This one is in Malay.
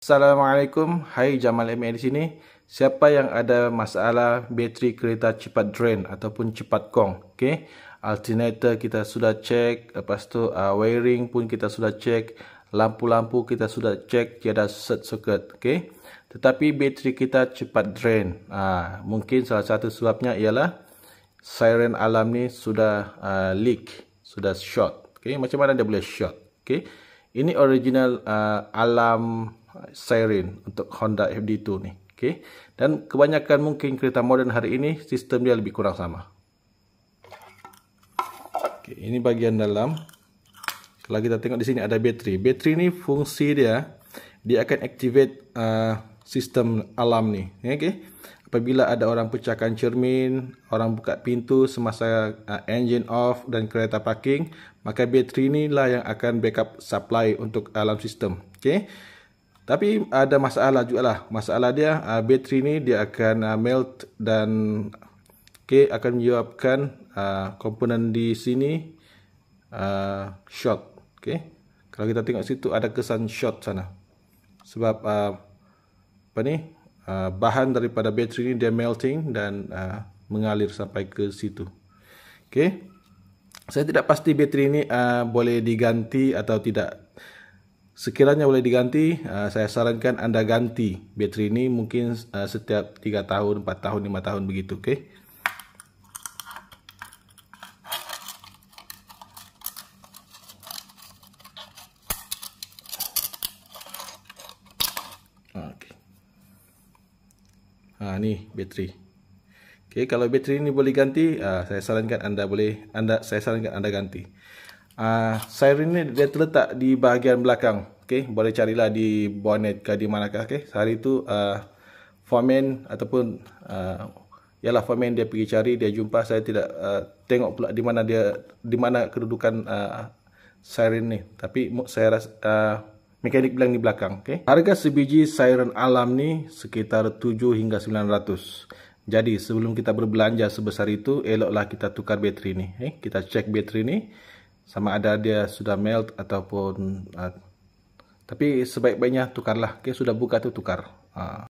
Assalamualaikum, hai Jamal MA di sini. Siapa yang ada masalah bateri kereta cepat drain ataupun cepat kong? Okay. Alternator kita sudah cek, lepas tu uh, wiring pun kita sudah cek, lampu-lampu kita sudah cek, tiada set socket. Okay. Tetapi bateri kita cepat drain. Uh, mungkin salah satu sebabnya ialah siren alam ni sudah uh, leak, sudah short. Okay. Macam mana dia boleh short? Okay. Ini original uh, alam siren untuk Honda FD2 ni. Okay. Dan kebanyakan mungkin kereta moden hari ini sistem dia lebih kurang sama. Okay, ini bagian dalam. Kalau kita tengok di sini ada bateri. Bateri ni fungsi dia, dia akan activate uh, sistem alam ni. Okay. Apabila ada orang pecahkan cermin, orang buka pintu semasa uh, engine off dan kereta parking, maka bateri ni lah yang akan backup supply untuk alam sistem. Okay. Tapi ada masalah juga lah. Masalah dia, uh, bateri ni dia akan uh, melt dan okay, akan menyebabkan uh, komponen di sini uh, short. Okay. Kalau kita tengok situ ada kesan short sana. Sebab uh, apa ni? Uh, bahan daripada bateri ni dia melting dan uh, mengalir sampai ke situ. Okay. Saya tidak pasti bateri ini uh, boleh diganti atau tidak. Sekiranya boleh diganti, uh, saya sarankan anda ganti bateri ini mungkin uh, setiap 3 tahun, 4 tahun, 5 tahun begitu. Okay? Ah ni bateri. Okey, kalau bateri ini boleh ganti, ah, saya sarankan anda boleh anda saya sarankan anda ganti uh, siren ni dia terletak di bahagian belakang okay? boleh carilah di bonnet ke di mana kah, okay? Hari tu uh, foreman ataupun uh, ialah foreman dia pergi cari dia jumpa saya tidak uh, tengok pula di mana dia di mana kedudukan uh, siren ni tapi saya rasa uh, mekanik bilang di belakang okay? harga sebiji siren alam ni sekitar 7 hingga 900 jadi sebelum kita berbelanja sebesar itu, eloklah kita tukar bateri ni. Eh, kita cek bateri ni sama ada dia sudah melt ataupun uh, tapi sebaik-baiknya tukarlah okay, sudah buka tu tukar uh.